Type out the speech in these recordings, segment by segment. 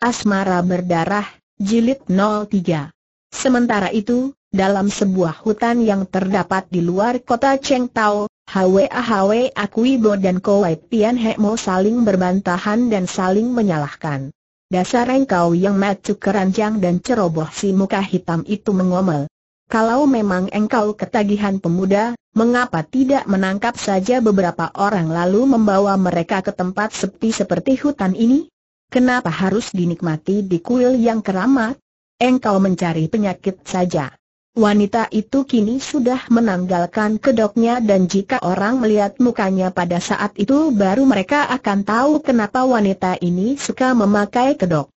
Asmara Berdarah, Jilid 03. Sementara itu, dalam sebuah hutan yang terdapat di luar kota Cheng Tao, Hwa Hwa Akuibo dan Kowai Pian Hemo saling berbantahan dan saling menyalahkan. Dasar engkau yang macu keranjang dan ceroboh si muka hitam itu mengomel. Kalau memang engkau ketagihan pemuda, mengapa tidak menangkap saja beberapa orang lalu membawa mereka ke tempat sepi seperti hutan ini? Kenapa harus dinikmati di kuil yang keramat? Engkau mencari penyakit saja. Wanita itu kini sudah menanggalkan kedoknya dan jika orang melihat mukanya pada saat itu baru mereka akan tahu kenapa wanita ini suka memakai kedok.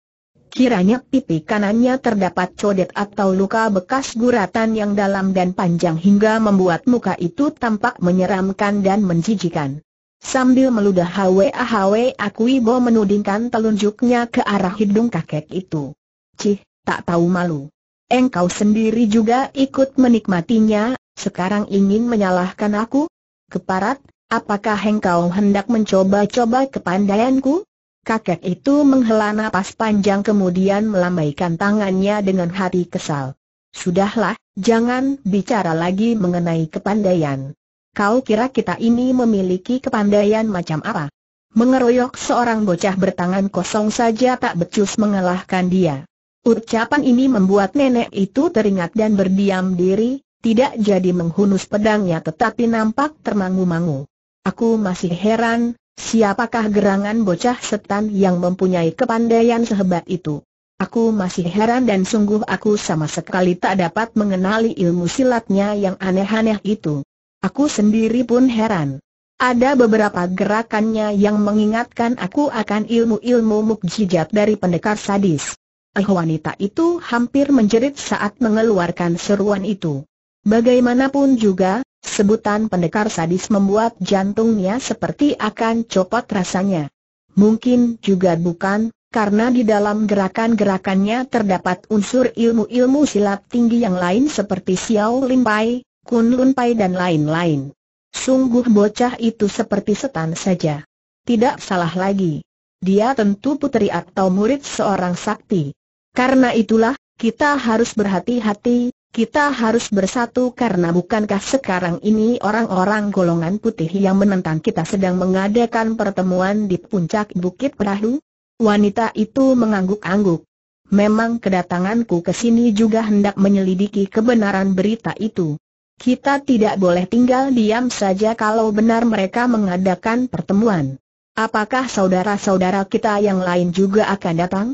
Kiranya pipi kanannya terdapat codet atau luka bekas guratan yang dalam dan panjang hingga membuat muka itu tampak menyeramkan dan menjijikan. Sambil meludah hwe hwa Akuibo menudingkan telunjuknya ke arah hidung kakek itu. Cih, tak tahu malu. Engkau sendiri juga ikut menikmatinya, sekarang ingin menyalahkan aku? Keparat, apakah engkau hendak mencoba-coba kepandaianku? Kakek itu menghela napas panjang kemudian melambaikan tangannya dengan hati kesal. Sudahlah, jangan bicara lagi mengenai kepandaian kau kira kita ini memiliki kepandaian macam apa? Mengeroyok seorang bocah bertangan kosong saja tak becus mengalahkan dia. Ucapan ini membuat nenek itu teringat dan berdiam diri, tidak jadi menghunus pedangnya tetapi nampak termangu-mangu. Aku masih heran, siapakah gerangan bocah setan yang mempunyai kepandaian sehebat itu. Aku masih heran dan sungguh aku sama sekali tak dapat mengenali ilmu silatnya yang aneh-aneh itu. Aku sendiri pun heran. Ada beberapa gerakannya yang mengingatkan aku akan ilmu-ilmu mukjizat dari pendekar sadis. Eh wanita itu hampir menjerit saat mengeluarkan seruan itu. Bagaimanapun juga, sebutan pendekar sadis membuat jantungnya seperti akan copot rasanya. Mungkin juga bukan, karena di dalam gerakan-gerakannya terdapat unsur ilmu-ilmu silat tinggi yang lain seperti Xiao Limpai, Kun Lun Pai dan lain-lain. Sungguh bocah itu seperti setan saja. Tidak salah lagi. Dia tentu putri atau murid seorang sakti. Karena itulah, kita harus berhati-hati, kita harus bersatu karena bukankah sekarang ini orang-orang golongan putih yang menentang kita sedang mengadakan pertemuan di puncak Bukit Perahu? Wanita itu mengangguk-angguk. Memang kedatanganku ke sini juga hendak menyelidiki kebenaran berita itu. Kita tidak boleh tinggal diam saja kalau benar mereka mengadakan pertemuan. Apakah saudara-saudara kita yang lain juga akan datang?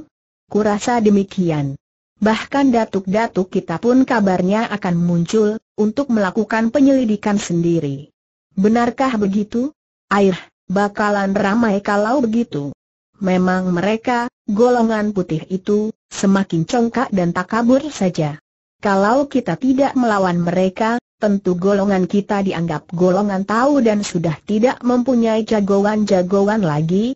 Kurasa demikian. Bahkan datuk-datuk kita pun kabarnya akan muncul, untuk melakukan penyelidikan sendiri. Benarkah begitu? Air, bakalan ramai kalau begitu. Memang mereka, golongan putih itu, semakin congkak dan tak kabur saja. Kalau kita tidak melawan mereka, tentu golongan kita dianggap golongan tahu dan sudah tidak mempunyai jagoan-jagoan lagi,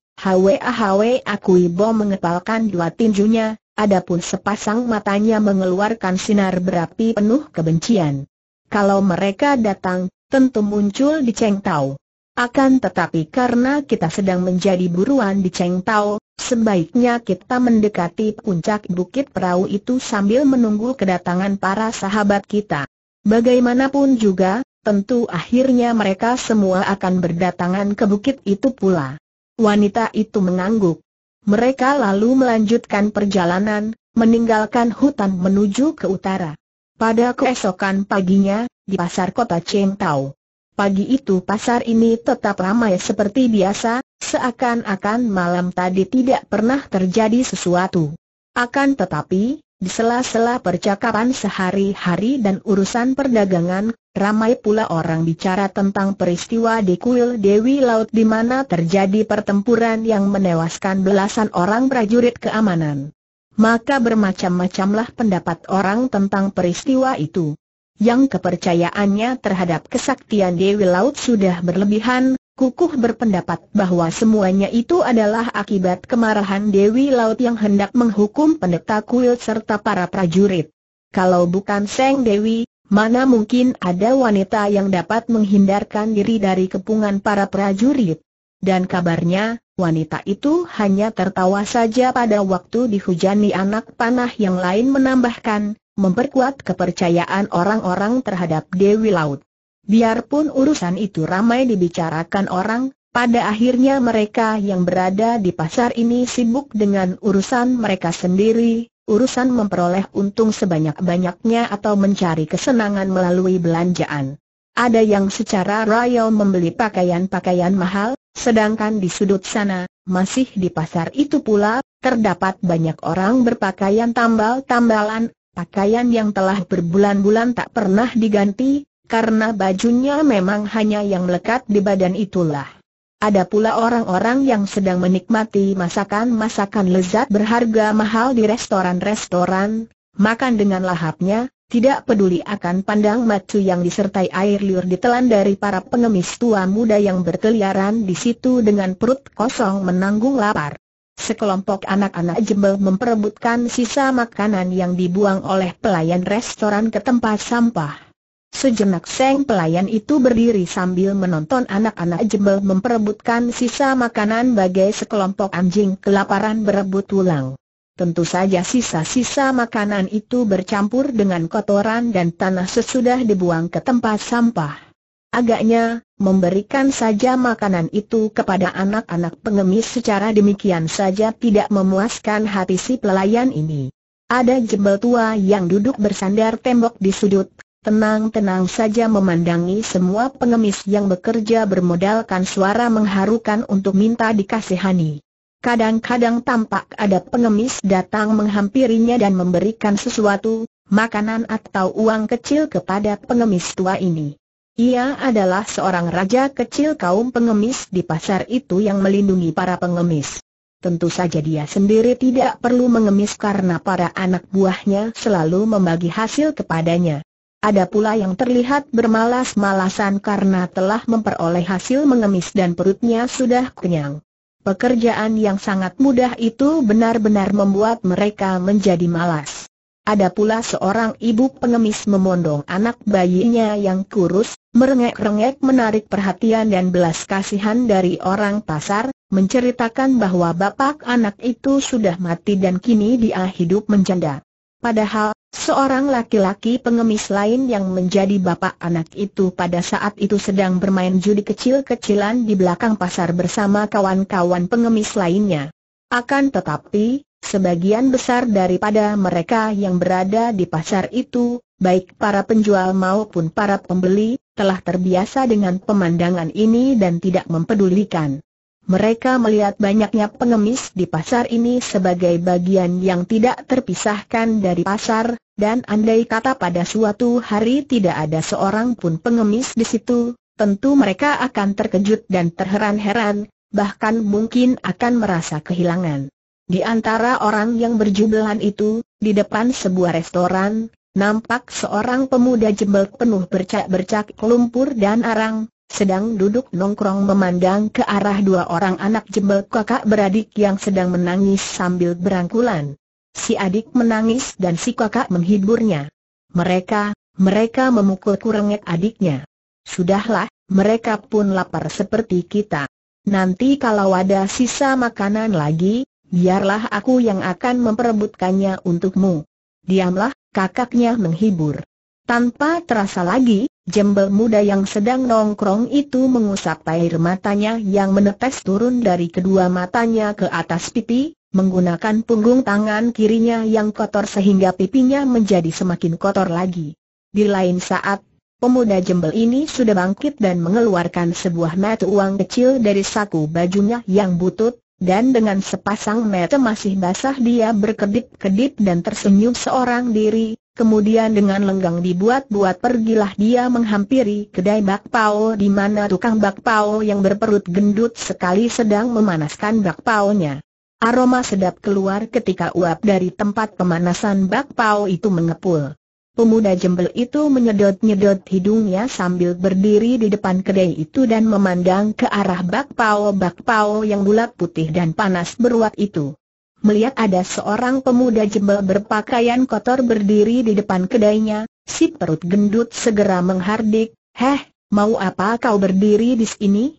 akui bom mengepalkan dua tinjunya, adapun sepasang matanya mengeluarkan sinar berapi penuh kebencian. Kalau mereka datang, tentu muncul di Cheng Tao. Akan tetapi karena kita sedang menjadi buruan di Cheng Tao, sebaiknya kita mendekati puncak bukit perahu itu sambil menunggu kedatangan para sahabat kita. Bagaimanapun juga, tentu akhirnya mereka semua akan berdatangan ke bukit itu pula. Wanita itu mengangguk. Mereka lalu melanjutkan perjalanan, meninggalkan hutan menuju ke utara. Pada keesokan paginya, di pasar kota Chengtao. Pagi itu pasar ini tetap ramai seperti biasa, seakan-akan malam tadi tidak pernah terjadi sesuatu. Akan tetapi, di sela-sela percakapan sehari-hari dan urusan perdagangan, ramai pula orang bicara tentang peristiwa di kuil Dewi Laut di mana terjadi pertempuran yang menewaskan belasan orang prajurit keamanan. Maka bermacam-macamlah pendapat orang tentang peristiwa itu. Yang kepercayaannya terhadap kesaktian Dewi Laut sudah berlebihan, Kukuh berpendapat bahwa semuanya itu adalah akibat kemarahan Dewi Laut yang hendak menghukum pendeta kuil serta para prajurit. Kalau bukan Seng Dewi, mana mungkin ada wanita yang dapat menghindarkan diri dari kepungan para prajurit. Dan kabarnya, wanita itu hanya tertawa saja pada waktu dihujani anak panah yang lain menambahkan, memperkuat kepercayaan orang-orang terhadap Dewi Laut. Biarpun urusan itu ramai dibicarakan orang, pada akhirnya mereka yang berada di pasar ini sibuk dengan urusan mereka sendiri, urusan memperoleh untung sebanyak-banyaknya atau mencari kesenangan melalui belanjaan. Ada yang secara raya membeli pakaian-pakaian mahal, sedangkan di sudut sana, masih di pasar itu pula, terdapat banyak orang berpakaian tambal-tambalan, pakaian yang telah berbulan-bulan tak pernah diganti, karena bajunya memang hanya yang melekat di badan itulah. Ada pula orang-orang yang sedang menikmati masakan-masakan lezat berharga mahal di restoran-restoran, makan dengan lahapnya, tidak peduli akan pandang macu yang disertai air liur ditelan dari para pengemis tua muda yang berkeliaran di situ dengan perut kosong menanggung lapar. Sekelompok anak-anak jembel memperebutkan sisa makanan yang dibuang oleh pelayan restoran ke tempat sampah. Sejenak Seng pelayan itu berdiri sambil menonton anak-anak jembel memperebutkan sisa makanan bagai sekelompok anjing kelaparan berebut tulang. Tentu saja sisa-sisa makanan itu bercampur dengan kotoran dan tanah sesudah dibuang ke tempat sampah. Agaknya, memberikan saja makanan itu kepada anak-anak pengemis secara demikian saja tidak memuaskan hati si pelayan ini. Ada jembel tua yang duduk bersandar tembok di sudut, tenang-tenang saja memandangi semua pengemis yang bekerja bermodalkan suara mengharukan untuk minta dikasihani. Kadang-kadang tampak ada pengemis datang menghampirinya dan memberikan sesuatu, makanan atau uang kecil kepada pengemis tua ini. Ia adalah seorang raja kecil kaum pengemis di pasar itu yang melindungi para pengemis. Tentu saja dia sendiri tidak perlu mengemis karena para anak buahnya selalu membagi hasil kepadanya. Ada pula yang terlihat bermalas-malasan karena telah memperoleh hasil mengemis dan perutnya sudah kenyang. Pekerjaan yang sangat mudah itu benar-benar membuat mereka menjadi malas. Ada pula seorang ibu pengemis memondong anak bayinya yang kurus, merengek-rengek menarik perhatian dan belas kasihan dari orang pasar, menceritakan bahwa bapak anak itu sudah mati dan kini dia hidup menjanda. Padahal, Seorang laki-laki pengemis lain yang menjadi bapak anak itu pada saat itu sedang bermain judi kecil-kecilan di belakang pasar bersama kawan-kawan pengemis lainnya. Akan tetapi, sebagian besar daripada mereka yang berada di pasar itu, baik para penjual maupun para pembeli, telah terbiasa dengan pemandangan ini dan tidak mempedulikan. Mereka melihat banyaknya pengemis di pasar ini sebagai bagian yang tidak terpisahkan dari pasar, dan andai kata pada suatu hari tidak ada seorang pun pengemis di situ, tentu mereka akan terkejut dan terheran-heran, bahkan mungkin akan merasa kehilangan. Di antara orang yang berjubelan itu, di depan sebuah restoran, nampak seorang pemuda jebel penuh bercak-bercak lumpur dan arang, sedang duduk nongkrong memandang ke arah dua orang anak jebel kakak beradik yang sedang menangis sambil berangkulan. Si adik menangis dan si kakak menghiburnya. Mereka, mereka memukul kurengek adiknya. Sudahlah, mereka pun lapar seperti kita. Nanti kalau ada sisa makanan lagi, biarlah aku yang akan memperebutkannya untukmu. Diamlah, kakaknya menghibur. Tanpa terasa lagi, jembel muda yang sedang nongkrong itu mengusap air matanya yang menetes turun dari kedua matanya ke atas pipi, menggunakan punggung tangan kirinya yang kotor sehingga pipinya menjadi semakin kotor lagi. Di lain saat, pemuda jembel ini sudah bangkit dan mengeluarkan sebuah mata uang kecil dari saku bajunya yang butut, dan dengan sepasang mata masih basah dia berkedip-kedip dan tersenyum seorang diri, kemudian dengan lenggang dibuat-buat pergilah dia menghampiri kedai bakpao di mana tukang bakpao yang berperut gendut sekali sedang memanaskan bakpaonya. Aroma sedap keluar ketika uap dari tempat pemanasan bakpao itu mengepul. Pemuda jembel itu menyedot-nyedot hidungnya sambil berdiri di depan kedai itu dan memandang ke arah bakpao-bakpao yang bulat putih dan panas beruap itu. Melihat ada seorang pemuda jembel berpakaian kotor berdiri di depan kedainya, si perut gendut segera menghardik, Heh, mau apa kau berdiri di sini?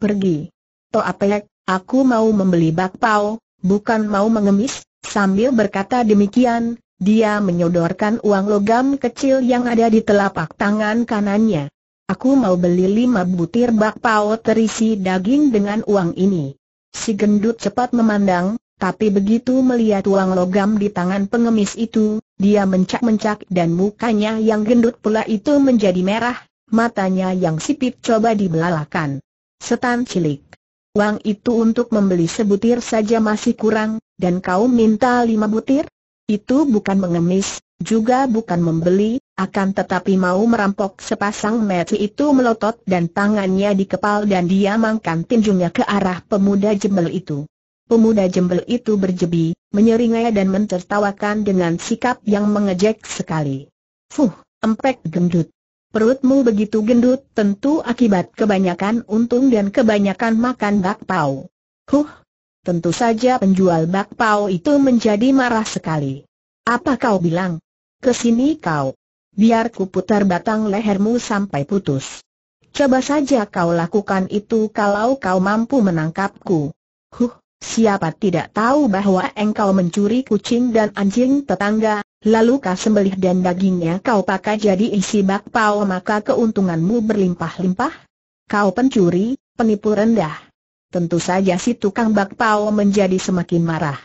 Pergi. Toapek, Aku mau membeli bakpao, bukan mau mengemis, sambil berkata demikian, dia menyodorkan uang logam kecil yang ada di telapak tangan kanannya. Aku mau beli lima butir bakpao terisi daging dengan uang ini. Si gendut cepat memandang, tapi begitu melihat uang logam di tangan pengemis itu, dia mencak-mencak dan mukanya yang gendut pula itu menjadi merah, matanya yang sipit coba dibelalakan. Setan cilik uang itu untuk membeli sebutir saja masih kurang, dan kau minta lima butir? Itu bukan mengemis, juga bukan membeli, akan tetapi mau merampok sepasang mati itu melotot dan tangannya dikepal dan dia mangkan tinjunya ke arah pemuda jembel itu. Pemuda jembel itu berjebi, menyeringai dan mentertawakan dengan sikap yang mengejek sekali. Fuh, empek gendut perutmu begitu gendut, tentu akibat kebanyakan untung dan kebanyakan makan bakpao. Huh, tentu saja penjual bakpao itu menjadi marah sekali. Apa kau bilang? Kesini kau. Biar ku putar batang lehermu sampai putus. Coba saja kau lakukan itu kalau kau mampu menangkapku. Huh, Siapa tidak tahu bahwa engkau mencuri kucing dan anjing tetangga, lalu kau sembelih dan dagingnya kau pakai jadi isi bakpao maka keuntunganmu berlimpah-limpah? Kau pencuri, penipu rendah. Tentu saja si tukang bakpao menjadi semakin marah.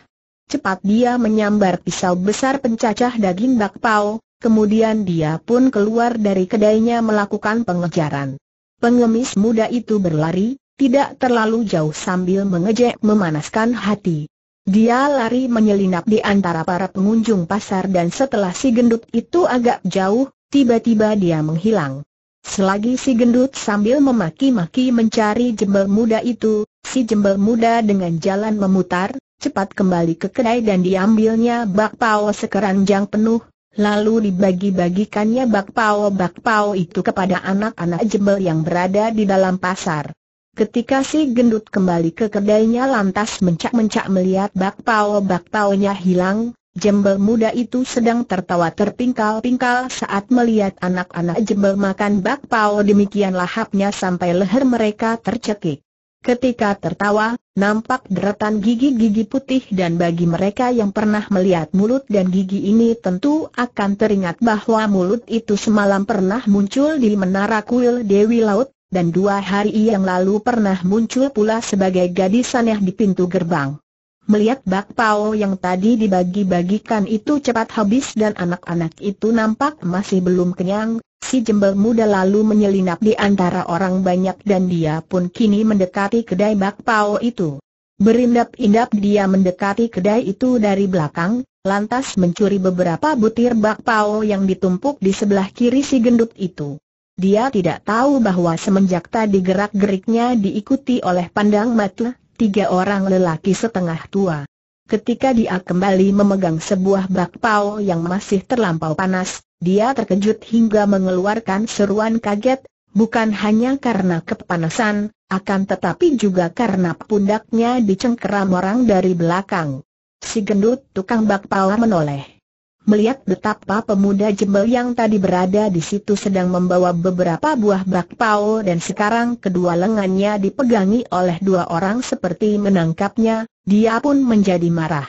Cepat dia menyambar pisau besar pencacah daging bakpao, Kemudian dia pun keluar dari kedainya melakukan pengejaran. Pengemis muda itu berlari, tidak terlalu jauh sambil mengejek memanaskan hati. Dia lari menyelinap di antara para pengunjung pasar dan setelah si gendut itu agak jauh, tiba-tiba dia menghilang. Selagi si gendut sambil memaki-maki mencari jembel muda itu, si jembel muda dengan jalan memutar, cepat kembali ke kedai dan diambilnya bakpao sekeranjang penuh, lalu dibagi-bagikannya bakpao-bakpao itu kepada anak-anak jembel yang berada di dalam pasar. Ketika si gendut kembali ke kedainya lantas mencak-mencak melihat bakpao-bakpaonya hilang, jembel muda itu sedang tertawa terpingkal-pingkal saat melihat anak-anak jembel makan bakpao demikian lahapnya sampai leher mereka tercekik. Ketika tertawa, nampak deretan gigi-gigi putih dan bagi mereka yang pernah melihat mulut dan gigi ini tentu akan teringat bahwa mulut itu semalam pernah muncul di menara kuil Dewi Laut, dan dua hari yang lalu pernah muncul pula sebagai gadis aneh di pintu gerbang. Melihat bakpao yang tadi dibagi-bagikan itu cepat habis dan anak-anak itu nampak masih belum kenyang, si jembel muda lalu menyelinap di antara orang banyak dan dia pun kini mendekati kedai bakpao itu. Berindap-indap dia mendekati kedai itu dari belakang, lantas mencuri beberapa butir bakpao yang ditumpuk di sebelah kiri si gendut itu. Dia tidak tahu bahwa semenjak tadi gerak-geriknya diikuti oleh pandang mata, tiga orang lelaki setengah tua. Ketika dia kembali memegang sebuah bakpao yang masih terlampau panas, dia terkejut hingga mengeluarkan seruan kaget, bukan hanya karena kepanasan, akan tetapi juga karena pundaknya dicengkeram orang dari belakang. Si gendut tukang bakpao menoleh melihat betapa pemuda jembel yang tadi berada di situ sedang membawa beberapa buah bakpao dan sekarang kedua lengannya dipegangi oleh dua orang seperti menangkapnya, dia pun menjadi marah.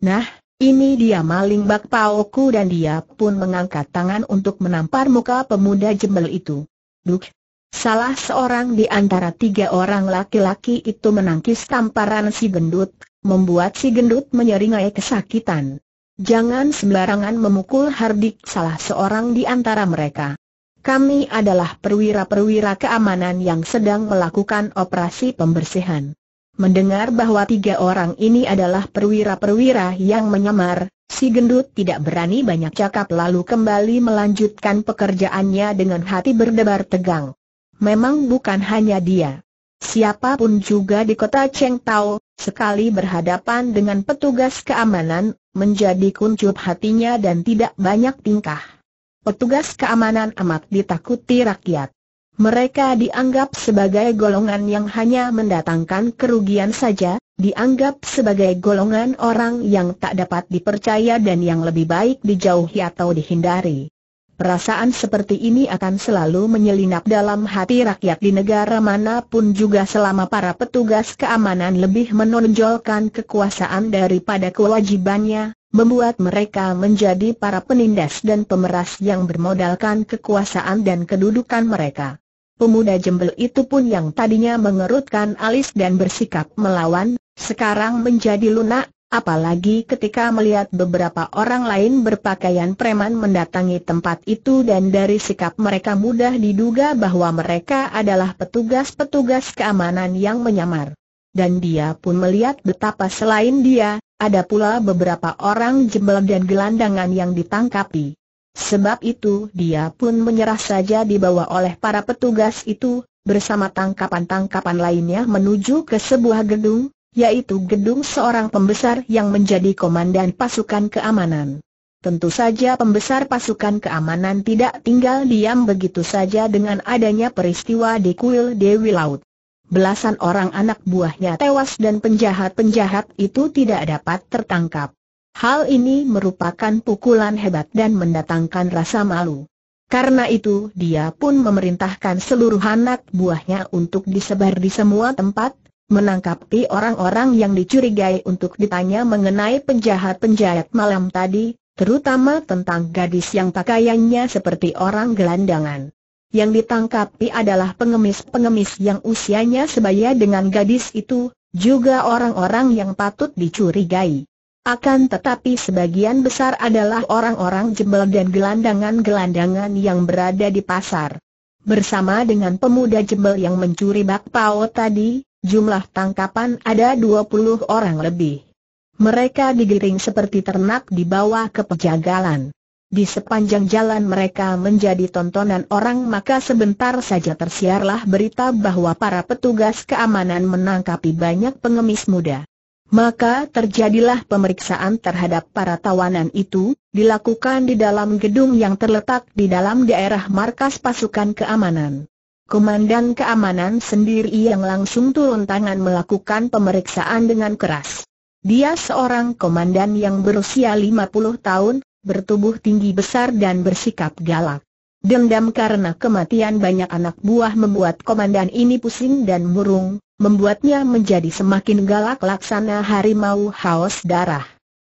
Nah, ini dia maling bakpao ku dan dia pun mengangkat tangan untuk menampar muka pemuda jembel itu. Duk! Salah seorang di antara tiga orang laki-laki itu menangkis tamparan si gendut, membuat si gendut menyeringai kesakitan. Jangan sembarangan memukul Hardik salah seorang di antara mereka. Kami adalah perwira-perwira keamanan yang sedang melakukan operasi pembersihan. Mendengar bahwa tiga orang ini adalah perwira-perwira yang menyamar, si gendut tidak berani banyak cakap lalu kembali melanjutkan pekerjaannya dengan hati berdebar tegang. Memang bukan hanya dia. Siapapun juga di kota Cheng Tao, Sekali berhadapan dengan petugas keamanan, menjadi kuncup hatinya dan tidak banyak tingkah. Petugas keamanan amat ditakuti rakyat. Mereka dianggap sebagai golongan yang hanya mendatangkan kerugian saja, dianggap sebagai golongan orang yang tak dapat dipercaya dan yang lebih baik dijauhi atau dihindari. Perasaan seperti ini akan selalu menyelinap dalam hati rakyat di negara manapun juga selama para petugas keamanan lebih menonjolkan kekuasaan daripada kewajibannya, membuat mereka menjadi para penindas dan pemeras yang bermodalkan kekuasaan dan kedudukan mereka. Pemuda jembel itu pun yang tadinya mengerutkan alis dan bersikap melawan, sekarang menjadi lunak, Apalagi ketika melihat beberapa orang lain berpakaian preman mendatangi tempat itu dan dari sikap mereka mudah diduga bahwa mereka adalah petugas-petugas keamanan yang menyamar. Dan dia pun melihat betapa selain dia, ada pula beberapa orang jebel dan gelandangan yang ditangkapi. Sebab itu dia pun menyerah saja dibawa oleh para petugas itu, bersama tangkapan-tangkapan lainnya menuju ke sebuah gedung, yaitu gedung seorang pembesar yang menjadi komandan pasukan keamanan. Tentu saja pembesar pasukan keamanan tidak tinggal diam begitu saja dengan adanya peristiwa di kuil Dewi Laut. Belasan orang anak buahnya tewas dan penjahat-penjahat itu tidak dapat tertangkap. Hal ini merupakan pukulan hebat dan mendatangkan rasa malu. Karena itu dia pun memerintahkan seluruh anak buahnya untuk disebar di semua tempat, menangkapi orang-orang yang dicurigai untuk ditanya mengenai penjahat-penjahat malam tadi, terutama tentang gadis yang pakaiannya seperti orang gelandangan. Yang ditangkapi adalah pengemis-pengemis yang usianya sebaya dengan gadis itu, juga orang-orang yang patut dicurigai. Akan tetapi sebagian besar adalah orang-orang jebel dan gelandangan-gelandangan yang berada di pasar. Bersama dengan pemuda jebel yang mencuri bakpao tadi, jumlah tangkapan ada 20 orang lebih. Mereka digiring seperti ternak dibawa ke pejagalan. Di sepanjang jalan mereka menjadi tontonan orang maka sebentar saja tersiarlah berita bahwa para petugas keamanan menangkapi banyak pengemis muda. Maka terjadilah pemeriksaan terhadap para tawanan itu, dilakukan di dalam gedung yang terletak di dalam daerah markas pasukan keamanan. Komandan keamanan sendiri yang langsung turun tangan melakukan pemeriksaan dengan keras. Dia seorang komandan yang berusia 50 tahun, bertubuh tinggi besar dan bersikap galak. Dendam karena kematian banyak anak buah membuat komandan ini pusing dan murung, membuatnya menjadi semakin galak laksana harimau haus darah.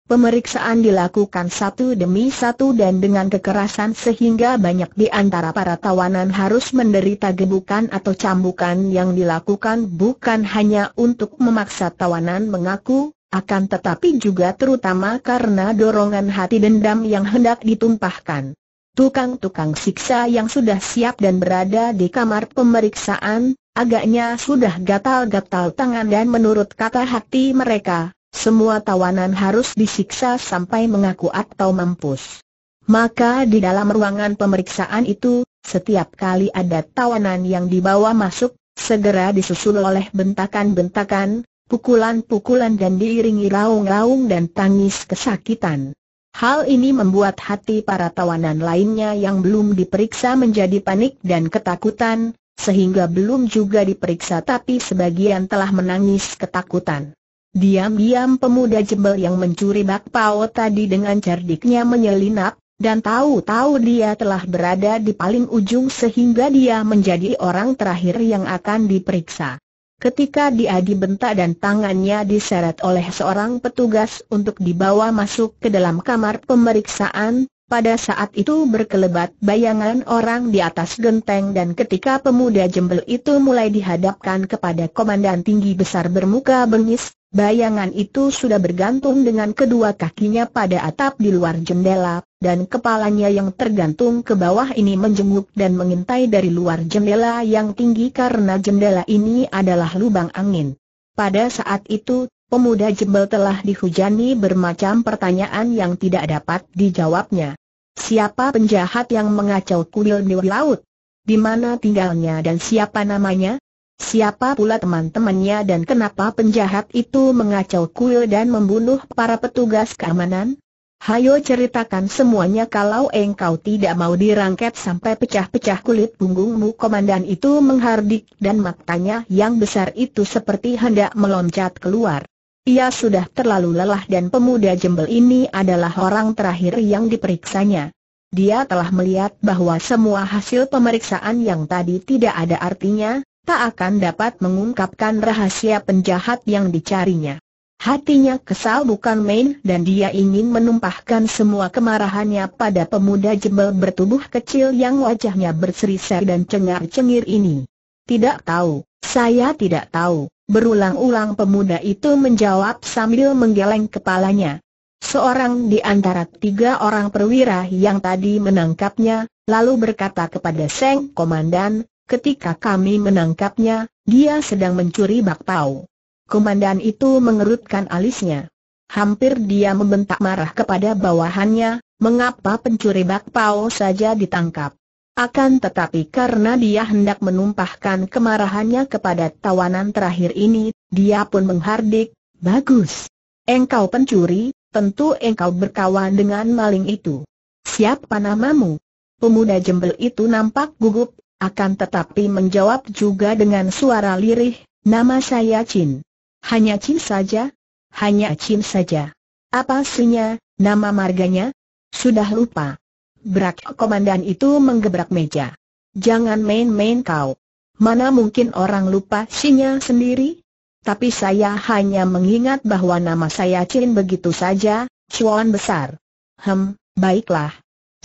Pemeriksaan dilakukan satu demi satu dan dengan kekerasan sehingga banyak di antara para tawanan harus menderita gebukan atau cambukan yang dilakukan bukan hanya untuk memaksa tawanan mengaku, akan tetapi juga terutama karena dorongan hati dendam yang hendak ditumpahkan. Tukang-tukang siksa yang sudah siap dan berada di kamar pemeriksaan, agaknya sudah gatal-gatal tangan dan menurut kata hati mereka, semua tawanan harus disiksa sampai mengaku atau mampus. Maka di dalam ruangan pemeriksaan itu, setiap kali ada tawanan yang dibawa masuk, segera disusul oleh bentakan-bentakan, pukulan-pukulan dan diiringi raung-raung dan tangis kesakitan. Hal ini membuat hati para tawanan lainnya yang belum diperiksa menjadi panik dan ketakutan, sehingga belum juga diperiksa tapi sebagian telah menangis ketakutan. Diam-diam pemuda jembel yang mencuri bakpao tadi dengan cerdiknya menyelinap, dan tahu-tahu dia telah berada di paling ujung sehingga dia menjadi orang terakhir yang akan diperiksa. Ketika dia dibentak dan tangannya diseret oleh seorang petugas untuk dibawa masuk ke dalam kamar pemeriksaan, pada saat itu berkelebat bayangan orang di atas genteng dan ketika pemuda jembel itu mulai dihadapkan kepada komandan tinggi besar bermuka bengis, Bayangan itu sudah bergantung dengan kedua kakinya pada atap di luar jendela, dan kepalanya yang tergantung ke bawah ini menjenguk dan mengintai dari luar jendela yang tinggi karena jendela ini adalah lubang angin. Pada saat itu, pemuda jebel telah dihujani bermacam pertanyaan yang tidak dapat dijawabnya. Siapa penjahat yang mengacau kuil di laut? Di mana tinggalnya dan siapa namanya? Siapa pula teman-temannya dan kenapa penjahat itu mengacau kuil dan membunuh para petugas keamanan? Hayo ceritakan semuanya kalau engkau tidak mau dirangket sampai pecah-pecah kulit punggungmu Komandan itu menghardik dan matanya yang besar itu seperti hendak meloncat keluar Ia sudah terlalu lelah dan pemuda jembel ini adalah orang terakhir yang diperiksanya Dia telah melihat bahwa semua hasil pemeriksaan yang tadi tidak ada artinya tak akan dapat mengungkapkan rahasia penjahat yang dicarinya. Hatinya kesal bukan main dan dia ingin menumpahkan semua kemarahannya pada pemuda jebel bertubuh kecil yang wajahnya berseri-seri dan cengar-cengir ini. Tidak tahu, saya tidak tahu, berulang-ulang pemuda itu menjawab sambil menggeleng kepalanya. Seorang di antara tiga orang perwira yang tadi menangkapnya, lalu berkata kepada Seng Komandan, Ketika kami menangkapnya, dia sedang mencuri bakpao. Komandan itu mengerutkan alisnya. Hampir dia membentak marah kepada bawahannya, mengapa pencuri bakpao saja ditangkap. Akan tetapi karena dia hendak menumpahkan kemarahannya kepada tawanan terakhir ini, dia pun menghardik, bagus. Engkau pencuri, tentu engkau berkawan dengan maling itu. Siapa namamu? Pemuda jembel itu nampak gugup, akan tetapi menjawab juga dengan suara lirih, nama saya Chin. Hanya Chin saja? Hanya Chin saja. Apa sinya nama marganya? Sudah lupa. Berak komandan itu menggebrak meja. Jangan main-main kau. Mana mungkin orang lupa sinya sendiri? Tapi saya hanya mengingat bahwa nama saya Chin begitu saja, Chuan besar. Hem, baiklah.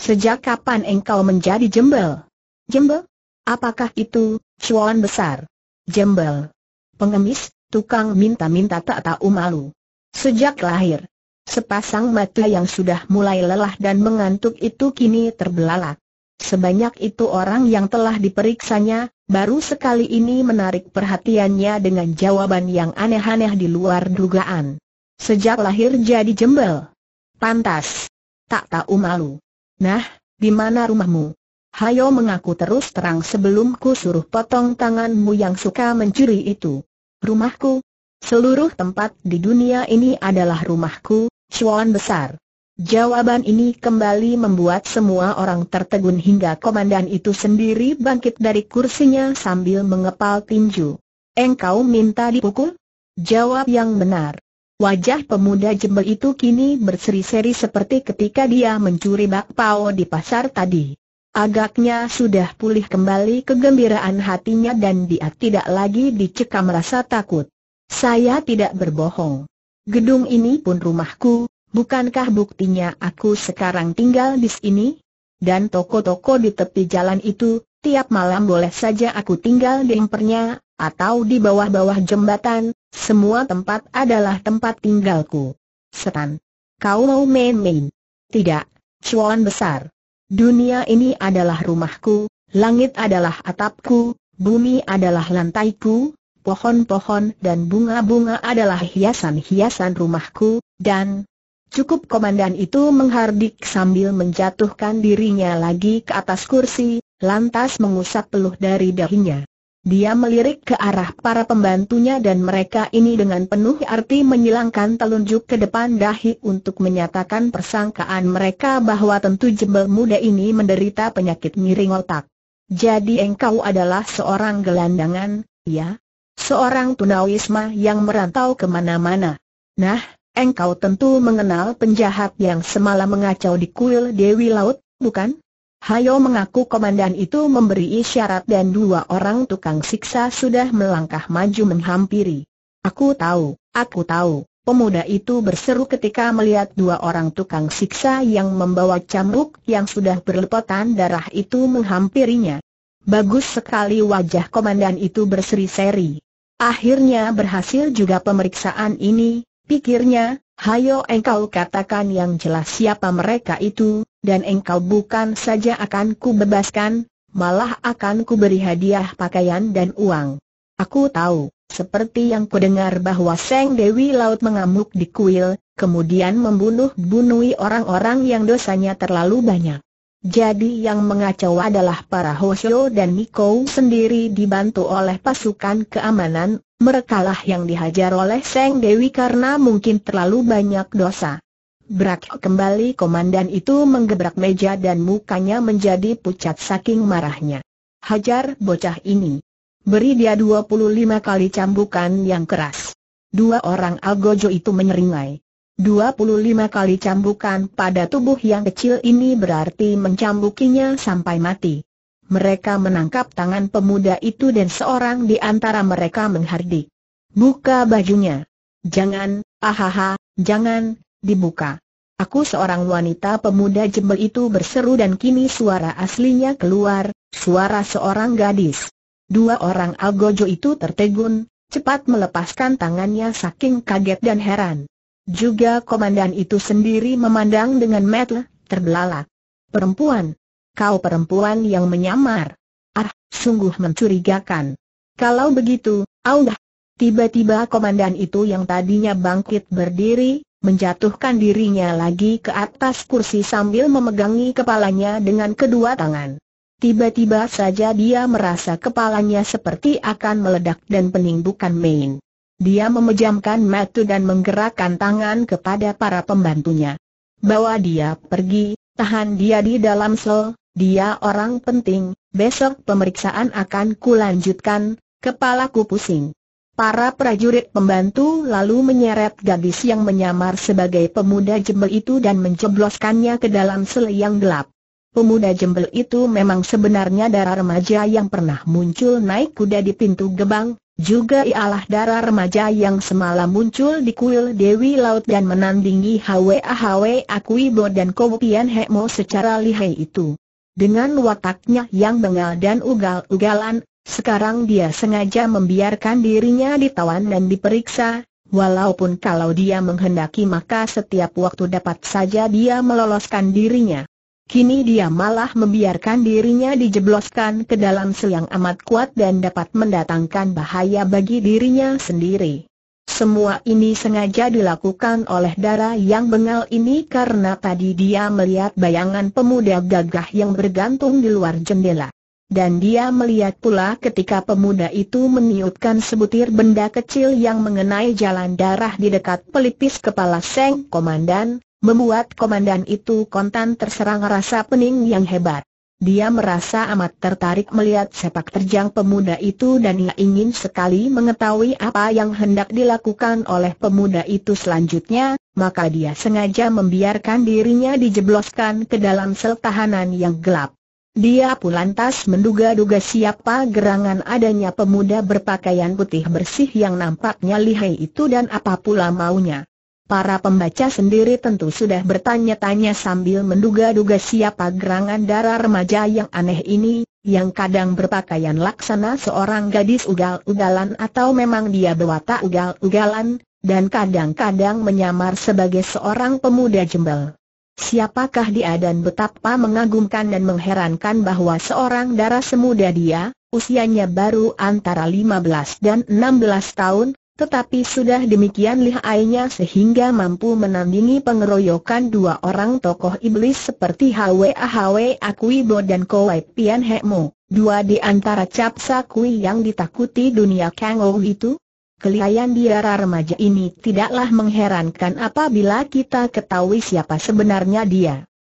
Sejak kapan engkau menjadi jembel? Jembel? Apakah itu, cuan besar? Jembel. Pengemis, tukang minta-minta tak tahu malu. Sejak lahir, sepasang mata yang sudah mulai lelah dan mengantuk itu kini terbelalak. Sebanyak itu orang yang telah diperiksanya, baru sekali ini menarik perhatiannya dengan jawaban yang aneh-aneh di luar dugaan. Sejak lahir jadi jembel. Pantas. Tak tahu malu. Nah, di mana rumahmu? Hayo mengaku terus terang sebelum ku suruh potong tanganmu yang suka mencuri itu. Rumahku. Seluruh tempat di dunia ini adalah rumahku, Chuan besar. Jawaban ini kembali membuat semua orang tertegun hingga komandan itu sendiri bangkit dari kursinya sambil mengepal tinju. Engkau minta dipukul? Jawab yang benar. Wajah pemuda jembel itu kini berseri-seri seperti ketika dia mencuri bakpao di pasar tadi. Agaknya sudah pulih kembali kegembiraan hatinya dan dia tidak lagi dicekam rasa takut. Saya tidak berbohong. Gedung ini pun rumahku, bukankah buktinya aku sekarang tinggal di sini? Dan toko-toko di tepi jalan itu, tiap malam boleh saja aku tinggal di empernya, atau di bawah-bawah jembatan, semua tempat adalah tempat tinggalku. Setan. Kau mau main-main? Tidak, cuan besar. Dunia ini adalah rumahku, langit adalah atapku, bumi adalah lantaiku, pohon-pohon dan bunga-bunga adalah hiasan-hiasan rumahku, dan cukup komandan itu menghardik sambil menjatuhkan dirinya lagi ke atas kursi, lantas mengusap peluh dari dahinya. Dia melirik ke arah para pembantunya dan mereka ini dengan penuh arti menyilangkan telunjuk ke depan dahi untuk menyatakan persangkaan mereka bahwa tentu jembel muda ini menderita penyakit miring otak. Jadi engkau adalah seorang gelandangan, ya? Seorang tunawisma yang merantau kemana-mana. Nah, engkau tentu mengenal penjahat yang semalam mengacau di kuil Dewi Laut, bukan? Hayo mengaku komandan itu memberi isyarat dan dua orang tukang siksa sudah melangkah maju menghampiri. Aku tahu, aku tahu, pemuda itu berseru ketika melihat dua orang tukang siksa yang membawa cambuk yang sudah berlepotan darah itu menghampirinya. Bagus sekali wajah komandan itu berseri-seri. Akhirnya berhasil juga pemeriksaan ini, pikirnya, hayo engkau katakan yang jelas siapa mereka itu, dan engkau bukan saja akan kubebaskan, malah akan ku beri hadiah pakaian dan uang. Aku tahu, seperti yang kudengar bahwa Seng Dewi Laut mengamuk di kuil, kemudian membunuh bunuhi orang-orang yang dosanya terlalu banyak. Jadi yang mengacau adalah para Hoshio dan Niko sendiri dibantu oleh pasukan keamanan, merekalah yang dihajar oleh Seng Dewi karena mungkin terlalu banyak dosa. Berak kembali komandan itu menggebrak meja dan mukanya menjadi pucat saking marahnya. Hajar bocah ini. Beri dia 25 kali cambukan yang keras. Dua orang algojo itu menyeringai. 25 kali cambukan pada tubuh yang kecil ini berarti mencambukinya sampai mati. Mereka menangkap tangan pemuda itu dan seorang di antara mereka menghardik. Buka bajunya. Jangan, ahaha, jangan, dibuka. Aku seorang wanita pemuda jembel itu berseru dan kini suara aslinya keluar, suara seorang gadis. Dua orang algojo itu tertegun, cepat melepaskan tangannya saking kaget dan heran. Juga komandan itu sendiri memandang dengan metel, terbelalak. Perempuan. Kau perempuan yang menyamar. Ah, sungguh mencurigakan. Kalau begitu, audah. Tiba-tiba komandan itu yang tadinya bangkit berdiri, menjatuhkan dirinya lagi ke atas kursi sambil memegangi kepalanya dengan kedua tangan. Tiba-tiba saja dia merasa kepalanya seperti akan meledak dan pening bukan main. Dia memejamkan mata dan menggerakkan tangan kepada para pembantunya. Bawa dia pergi, tahan dia di dalam sel, dia orang penting, besok pemeriksaan akan kulanjutkan, kepalaku pusing. Para prajurit pembantu lalu menyeret gadis yang menyamar sebagai pemuda jembel itu dan menjebloskannya ke dalam sel yang gelap. Pemuda jembel itu memang sebenarnya darah remaja yang pernah muncul naik kuda di pintu gebang, juga ialah darah remaja yang semalam muncul di kuil Dewi Laut dan menandingi HWAHW Akuibo dan Kowupian Hekmo secara lihai itu. Dengan wataknya yang bengal dan ugal-ugalan, sekarang dia sengaja membiarkan dirinya ditawan dan diperiksa, walaupun kalau dia menghendaki maka setiap waktu dapat saja dia meloloskan dirinya. Kini dia malah membiarkan dirinya dijebloskan ke dalam yang amat kuat dan dapat mendatangkan bahaya bagi dirinya sendiri. Semua ini sengaja dilakukan oleh darah yang bengal ini karena tadi dia melihat bayangan pemuda gagah yang bergantung di luar jendela. Dan dia melihat pula ketika pemuda itu meniupkan sebutir benda kecil yang mengenai jalan darah di dekat pelipis kepala Seng Komandan, membuat komandan itu kontan terserang rasa pening yang hebat. Dia merasa amat tertarik melihat sepak terjang pemuda itu dan ia ingin sekali mengetahui apa yang hendak dilakukan oleh pemuda itu selanjutnya, maka dia sengaja membiarkan dirinya dijebloskan ke dalam sel tahanan yang gelap. Dia pun lantas menduga-duga siapa gerangan adanya pemuda berpakaian putih bersih yang nampaknya lihai itu dan apa pula maunya. Para pembaca sendiri tentu sudah bertanya-tanya sambil menduga-duga siapa gerangan darah remaja yang aneh ini, yang kadang berpakaian laksana seorang gadis ugal-ugalan atau memang dia berwatak ugal-ugalan, dan kadang-kadang menyamar sebagai seorang pemuda jembel. Siapakah dia dan betapa mengagumkan dan mengherankan bahwa seorang darah semuda dia, usianya baru antara 15 dan 16 tahun, tetapi sudah demikian lihainya sehingga mampu menandingi pengeroyokan dua orang tokoh iblis seperti Hwa Hwa Akuibo dan Kowai Pian Hekmo, dua di antara capsa kui yang ditakuti dunia Kang itu, Kelihayan diara remaja ini tidaklah mengherankan apabila kita ketahui siapa sebenarnya dia.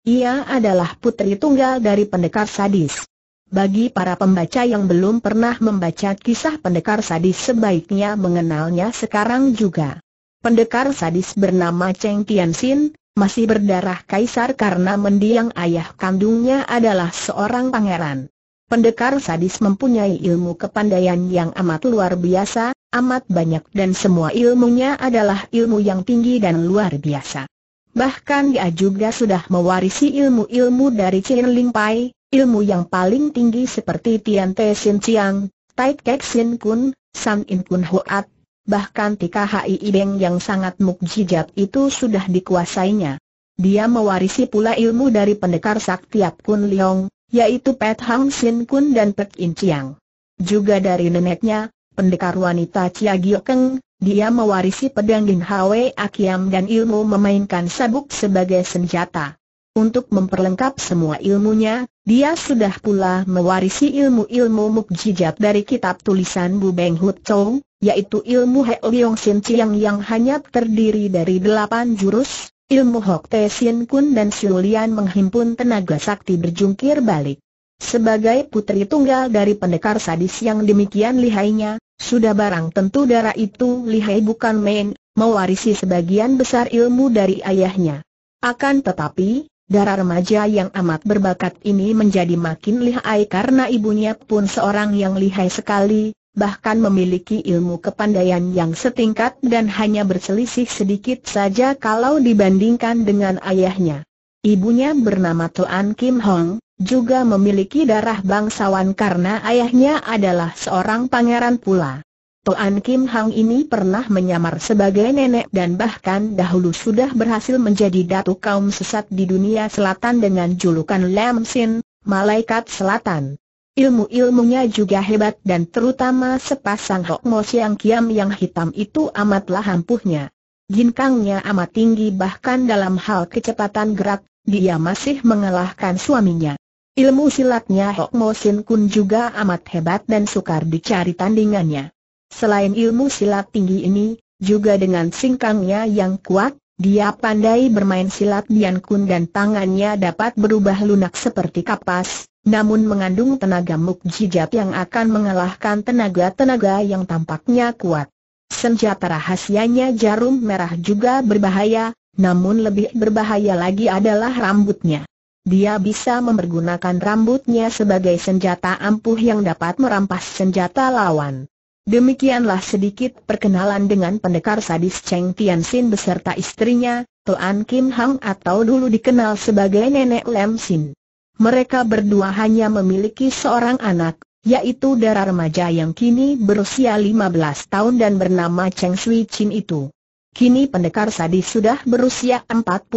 Ia adalah putri tunggal dari pendekar sadis. Bagi para pembaca yang belum pernah membaca kisah pendekar sadis sebaiknya mengenalnya sekarang juga. Pendekar sadis bernama Cheng Tianxin, masih berdarah kaisar karena mendiang ayah kandungnya adalah seorang pangeran. Pendekar sadis mempunyai ilmu kepandaian yang amat luar biasa, amat banyak dan semua ilmunya adalah ilmu yang tinggi dan luar biasa. Bahkan dia juga sudah mewarisi ilmu-ilmu dari Chen Ling Pai, ilmu yang paling tinggi seperti Tian Te Sin Chiang, Tai Kek Sin Kun, San In Kun Huat, bahkan Tika Hai Beng yang sangat mukjizat itu sudah dikuasainya. Dia mewarisi pula ilmu dari pendekar Saktiap Kun Leong, yaitu Pet Hang Sin Kun dan Pek In Chiang. Juga dari neneknya, pendekar wanita Chia Giokeng, dia mewarisi pedang Ging Hwe Akiam dan ilmu memainkan sabuk sebagai senjata. Untuk memperlengkap semua ilmunya, dia sudah pula mewarisi ilmu-ilmu mukjizat dari kitab tulisan Bu Beng Hut Chou, yaitu ilmu He Leong Sin Chiang yang hanya terdiri dari delapan jurus, ilmu Hok Te Sin Kun dan Lian menghimpun tenaga sakti berjungkir balik. Sebagai putri tunggal dari pendekar sadis yang demikian lihainya, sudah barang tentu darah itu lihai bukan main, mewarisi sebagian besar ilmu dari ayahnya. Akan tetapi, darah remaja yang amat berbakat ini menjadi makin lihai karena ibunya pun seorang yang lihai sekali, bahkan memiliki ilmu kepandaian yang setingkat dan hanya berselisih sedikit saja kalau dibandingkan dengan ayahnya. Ibunya bernama Tuan Kim Hong, juga memiliki darah bangsawan karena ayahnya adalah seorang pangeran pula. Toan Kim Hang ini pernah menyamar sebagai nenek dan bahkan dahulu sudah berhasil menjadi datu kaum sesat di dunia selatan dengan julukan Lam Sin, Malaikat Selatan. Ilmu-ilmunya juga hebat dan terutama sepasang Hok Mo Siang Kiam yang hitam itu amatlah ampuhnya. Ginkangnya amat tinggi bahkan dalam hal kecepatan gerak, dia masih mengalahkan suaminya. Ilmu silatnya Hok Mo Sin Kun juga amat hebat dan sukar dicari tandingannya. Selain ilmu silat tinggi ini, juga dengan singkangnya yang kuat, dia pandai bermain silat Dian Kun dan tangannya dapat berubah lunak seperti kapas, namun mengandung tenaga mukjizat yang akan mengalahkan tenaga-tenaga yang tampaknya kuat. Senjata rahasianya jarum merah juga berbahaya, namun lebih berbahaya lagi adalah rambutnya. Dia bisa mempergunakan rambutnya sebagai senjata ampuh yang dapat merampas senjata lawan. Demikianlah sedikit perkenalan dengan pendekar sadis Cheng Tianxin beserta istrinya, Tuan Kim Hang atau dulu dikenal sebagai Nenek Lam Sin. Mereka berdua hanya memiliki seorang anak, yaitu darah remaja yang kini berusia 15 tahun dan bernama Cheng Sui Chin itu. Kini pendekar sadis sudah berusia 45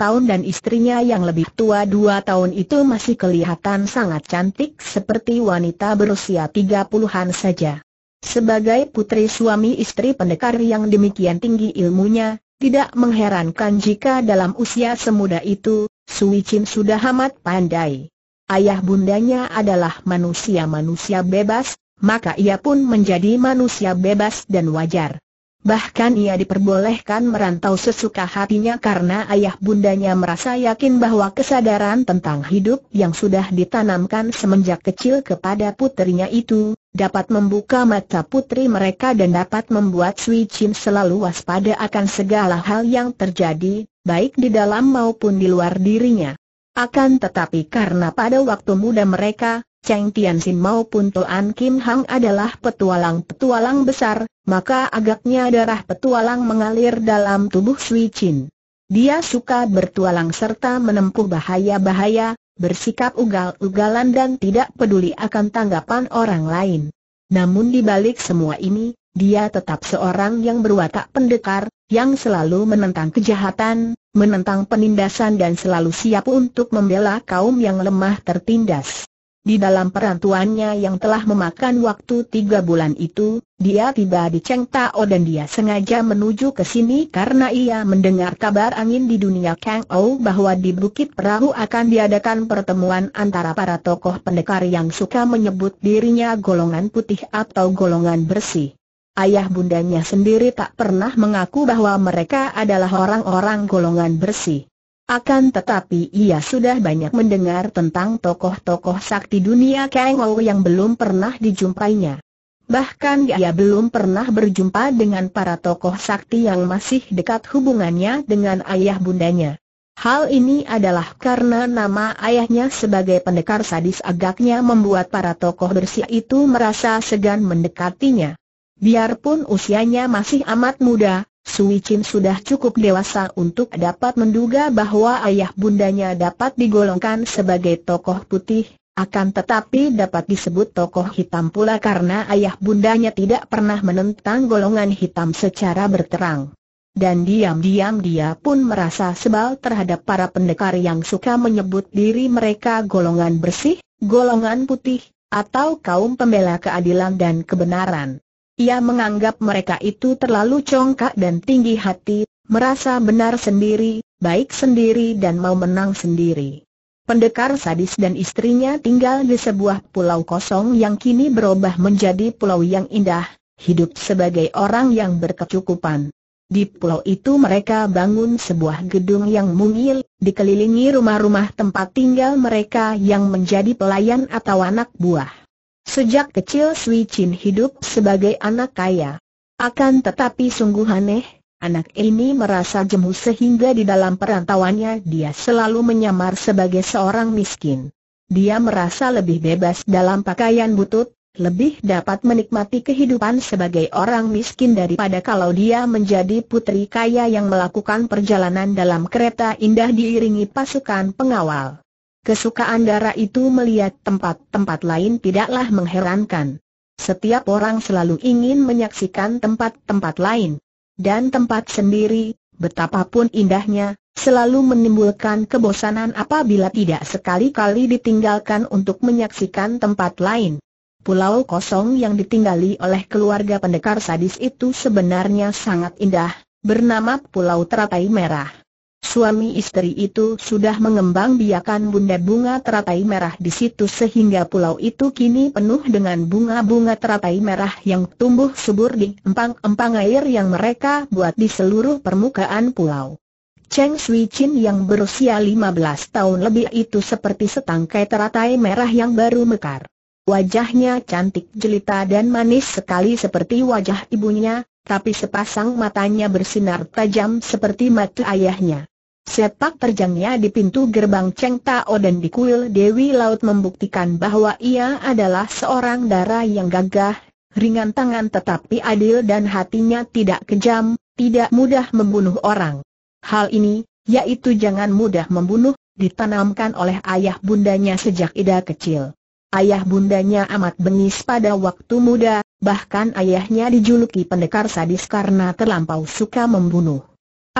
tahun dan istrinya yang lebih tua 2 tahun itu masih kelihatan sangat cantik seperti wanita berusia 30-an saja. Sebagai putri suami istri pendekar yang demikian tinggi ilmunya, tidak mengherankan jika dalam usia semuda itu, Sui Chin sudah amat pandai. Ayah bundanya adalah manusia-manusia bebas, maka ia pun menjadi manusia bebas dan wajar. Bahkan ia diperbolehkan merantau sesuka hatinya karena ayah bundanya merasa yakin bahwa kesadaran tentang hidup yang sudah ditanamkan semenjak kecil kepada putrinya itu, dapat membuka mata putri mereka dan dapat membuat Sui Chin selalu waspada akan segala hal yang terjadi, baik di dalam maupun di luar dirinya. Akan tetapi karena pada waktu muda mereka, Cheng Tianxin maupun Toan Kim Hang adalah petualang-petualang besar, maka agaknya darah petualang mengalir dalam tubuh Sui Chin. Dia suka bertualang serta menempuh bahaya-bahaya, bersikap ugal-ugalan dan tidak peduli akan tanggapan orang lain. Namun di balik semua ini, dia tetap seorang yang berwatak pendekar, yang selalu menentang kejahatan, menentang penindasan dan selalu siap untuk membela kaum yang lemah tertindas. Di dalam perantuannya yang telah memakan waktu tiga bulan itu, dia tiba di Cheng Tao dan dia sengaja menuju ke sini karena ia mendengar kabar angin di dunia Kang Ou bahwa di Bukit Perahu akan diadakan pertemuan antara para tokoh pendekar yang suka menyebut dirinya golongan putih atau golongan bersih. Ayah bundanya sendiri tak pernah mengaku bahwa mereka adalah orang-orang golongan bersih. Akan tetapi ia sudah banyak mendengar tentang tokoh-tokoh sakti dunia Ou yang belum pernah dijumpainya. Bahkan ia belum pernah berjumpa dengan para tokoh sakti yang masih dekat hubungannya dengan ayah bundanya. Hal ini adalah karena nama ayahnya sebagai pendekar sadis agaknya membuat para tokoh bersih itu merasa segan mendekatinya. Biarpun usianya masih amat muda, Sui Chin sudah cukup dewasa untuk dapat menduga bahwa ayah bundanya dapat digolongkan sebagai tokoh putih, akan tetapi dapat disebut tokoh hitam pula karena ayah bundanya tidak pernah menentang golongan hitam secara berterang. Dan diam-diam dia pun merasa sebal terhadap para pendekar yang suka menyebut diri mereka golongan bersih, golongan putih, atau kaum pembela keadilan dan kebenaran. Ia menganggap mereka itu terlalu congkak dan tinggi hati, merasa benar sendiri, baik sendiri dan mau menang sendiri. Pendekar sadis dan istrinya tinggal di sebuah pulau kosong yang kini berubah menjadi pulau yang indah, hidup sebagai orang yang berkecukupan. Di pulau itu mereka bangun sebuah gedung yang mungil, dikelilingi rumah-rumah tempat tinggal mereka yang menjadi pelayan atau anak buah. Sejak kecil Sui Chin hidup sebagai anak kaya. Akan tetapi sungguh aneh, anak ini merasa jemu sehingga di dalam perantauannya dia selalu menyamar sebagai seorang miskin. Dia merasa lebih bebas dalam pakaian butut, lebih dapat menikmati kehidupan sebagai orang miskin daripada kalau dia menjadi putri kaya yang melakukan perjalanan dalam kereta indah diiringi pasukan pengawal. Kesukaan darah itu melihat tempat-tempat lain tidaklah mengherankan. Setiap orang selalu ingin menyaksikan tempat-tempat lain. Dan tempat sendiri, betapapun indahnya, selalu menimbulkan kebosanan apabila tidak sekali-kali ditinggalkan untuk menyaksikan tempat lain. Pulau kosong yang ditinggali oleh keluarga pendekar sadis itu sebenarnya sangat indah, bernama Pulau Teratai Merah. Suami istri itu sudah mengembang biakan bunda bunga teratai merah di situ sehingga pulau itu kini penuh dengan bunga-bunga teratai merah yang tumbuh subur di empang-empang air yang mereka buat di seluruh permukaan pulau. Cheng Sui Chin yang berusia 15 tahun lebih itu seperti setangkai teratai merah yang baru mekar. Wajahnya cantik jelita dan manis sekali seperti wajah ibunya, tapi sepasang matanya bersinar tajam seperti mata ayahnya. Sepak terjangnya di pintu gerbang Cheng Tao dan di kuil Dewi Laut membuktikan bahwa ia adalah seorang darah yang gagah, ringan tangan tetapi adil dan hatinya tidak kejam, tidak mudah membunuh orang. Hal ini, yaitu jangan mudah membunuh, ditanamkan oleh ayah bundanya sejak Ida kecil. Ayah bundanya amat bengis pada waktu muda, bahkan ayahnya dijuluki pendekar sadis karena terlampau suka membunuh.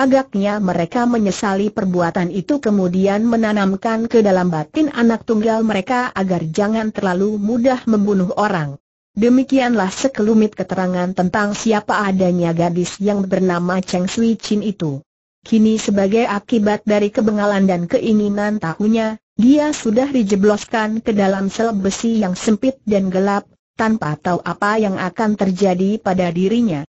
Agaknya mereka menyesali perbuatan itu kemudian menanamkan ke dalam batin anak tunggal mereka agar jangan terlalu mudah membunuh orang. Demikianlah sekelumit keterangan tentang siapa adanya gadis yang bernama Cheng Sui Chin itu. Kini sebagai akibat dari kebengalan dan keinginan tahunya, dia sudah dijebloskan ke dalam sel besi yang sempit dan gelap, tanpa tahu apa yang akan terjadi pada dirinya.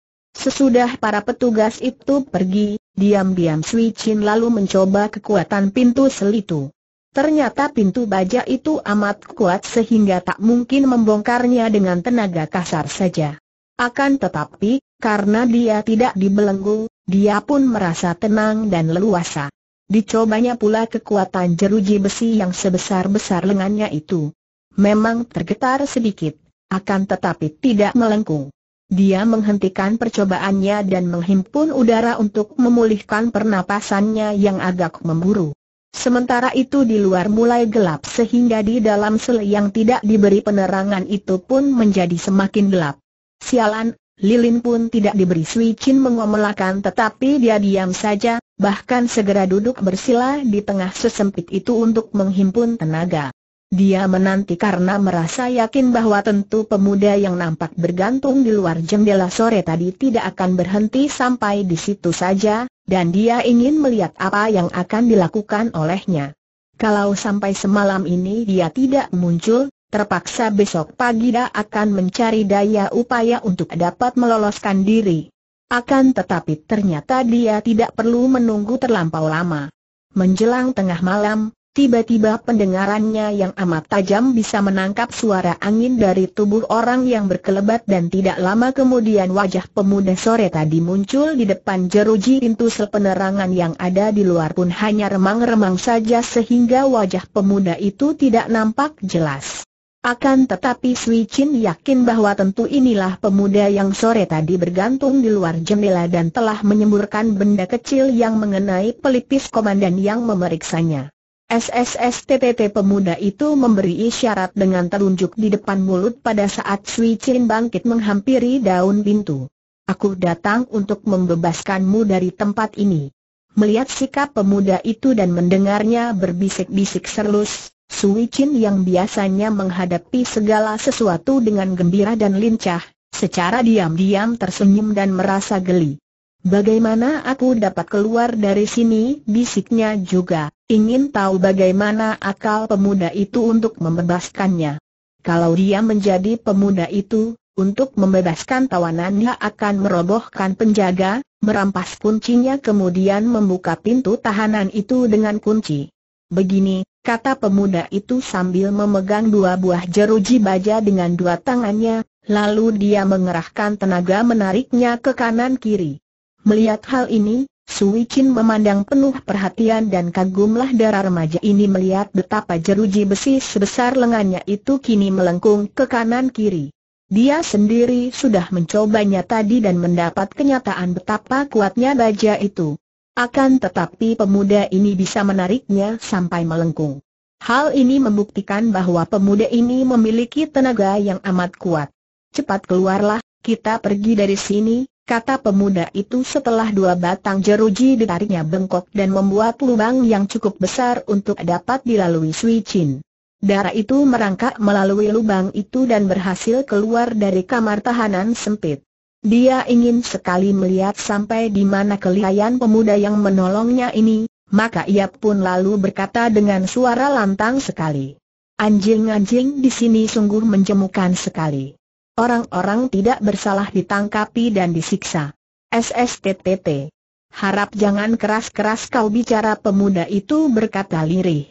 Sesudah para petugas itu pergi, diam-diam Sui Chin lalu mencoba kekuatan pintu selitu. Ternyata pintu baja itu amat kuat sehingga tak mungkin membongkarnya dengan tenaga kasar saja. Akan tetapi, karena dia tidak dibelenggu, dia pun merasa tenang dan leluasa. Dicobanya pula kekuatan jeruji besi yang sebesar-besar lengannya itu. Memang tergetar sedikit, akan tetapi tidak melengkung. Dia menghentikan percobaannya dan menghimpun udara untuk memulihkan pernapasannya yang agak memburu. Sementara itu di luar mulai gelap sehingga di dalam sel yang tidak diberi penerangan itu pun menjadi semakin gelap. Sialan, lilin pun tidak diberi suicin mengomelakan tetapi dia diam saja, bahkan segera duduk bersila di tengah sesempit itu untuk menghimpun tenaga. Dia menanti karena merasa yakin bahwa tentu pemuda yang nampak bergantung di luar jendela sore tadi tidak akan berhenti sampai di situ saja, dan dia ingin melihat apa yang akan dilakukan olehnya. Kalau sampai semalam ini dia tidak muncul, terpaksa besok pagi dia akan mencari daya upaya untuk dapat meloloskan diri. Akan tetapi ternyata dia tidak perlu menunggu terlampau lama. Menjelang tengah malam, Tiba-tiba pendengarannya yang amat tajam bisa menangkap suara angin dari tubuh orang yang berkelebat dan tidak lama kemudian wajah pemuda sore tadi muncul di depan jeruji pintu sepenerangan yang ada di luar pun hanya remang-remang saja sehingga wajah pemuda itu tidak nampak jelas. Akan tetapi Sui Chin yakin bahwa tentu inilah pemuda yang sore tadi bergantung di luar jendela dan telah menyemburkan benda kecil yang mengenai pelipis komandan yang memeriksanya. SSSTPP pemuda itu memberi isyarat dengan telunjuk di depan mulut pada saat Sui Chin bangkit menghampiri daun pintu. Aku datang untuk membebaskanmu dari tempat ini. Melihat sikap pemuda itu dan mendengarnya berbisik-bisik serlus, Sui Chin yang biasanya menghadapi segala sesuatu dengan gembira dan lincah, secara diam-diam tersenyum dan merasa geli. Bagaimana aku dapat keluar dari sini? Bisiknya juga, ingin tahu bagaimana akal pemuda itu untuk membebaskannya. Kalau dia menjadi pemuda itu, untuk membebaskan tawanannya akan merobohkan penjaga, merampas kuncinya kemudian membuka pintu tahanan itu dengan kunci. Begini, kata pemuda itu sambil memegang dua buah jeruji baja dengan dua tangannya, Lalu dia mengerahkan tenaga menariknya ke kanan kiri. Melihat hal ini, Sui Chin memandang penuh perhatian dan kagumlah darah remaja ini melihat betapa jeruji besi sebesar lengannya itu kini melengkung ke kanan-kiri. Dia sendiri sudah mencobanya tadi dan mendapat kenyataan betapa kuatnya baja itu. Akan tetapi pemuda ini bisa menariknya sampai melengkung. Hal ini membuktikan bahwa pemuda ini memiliki tenaga yang amat kuat. Cepat keluarlah, kita pergi dari sini, kata pemuda itu setelah dua batang jeruji ditariknya bengkok dan membuat lubang yang cukup besar untuk dapat dilalui Sui Chin. Darah itu merangkak melalui lubang itu dan berhasil keluar dari kamar tahanan sempit. Dia ingin sekali melihat sampai di mana kelihayan pemuda yang menolongnya ini, maka ia pun lalu berkata dengan suara lantang sekali. Anjing-anjing di sini sungguh menjemukan sekali. Orang-orang tidak bersalah ditangkapi dan disiksa. SSTTT. Harap jangan keras-keras kau bicara pemuda itu berkata lirih.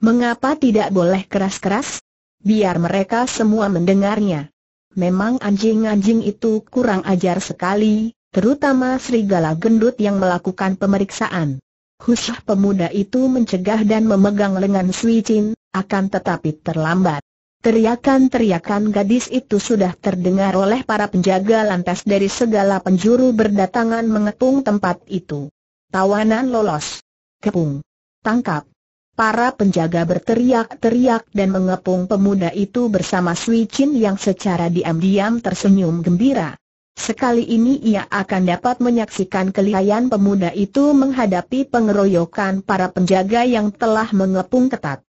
Mengapa tidak boleh keras-keras? Biar mereka semua mendengarnya. Memang anjing-anjing itu kurang ajar sekali, terutama serigala gendut yang melakukan pemeriksaan. Husyah pemuda itu mencegah dan memegang lengan Sui akan tetapi terlambat. Teriakan-teriakan gadis itu sudah terdengar oleh para penjaga lantas dari segala penjuru berdatangan mengepung tempat itu. Tawanan lolos. Kepung. Tangkap. Para penjaga berteriak-teriak dan mengepung pemuda itu bersama Sui Chin yang secara diam-diam tersenyum gembira. Sekali ini ia akan dapat menyaksikan kelihayan pemuda itu menghadapi pengeroyokan para penjaga yang telah mengepung ketat.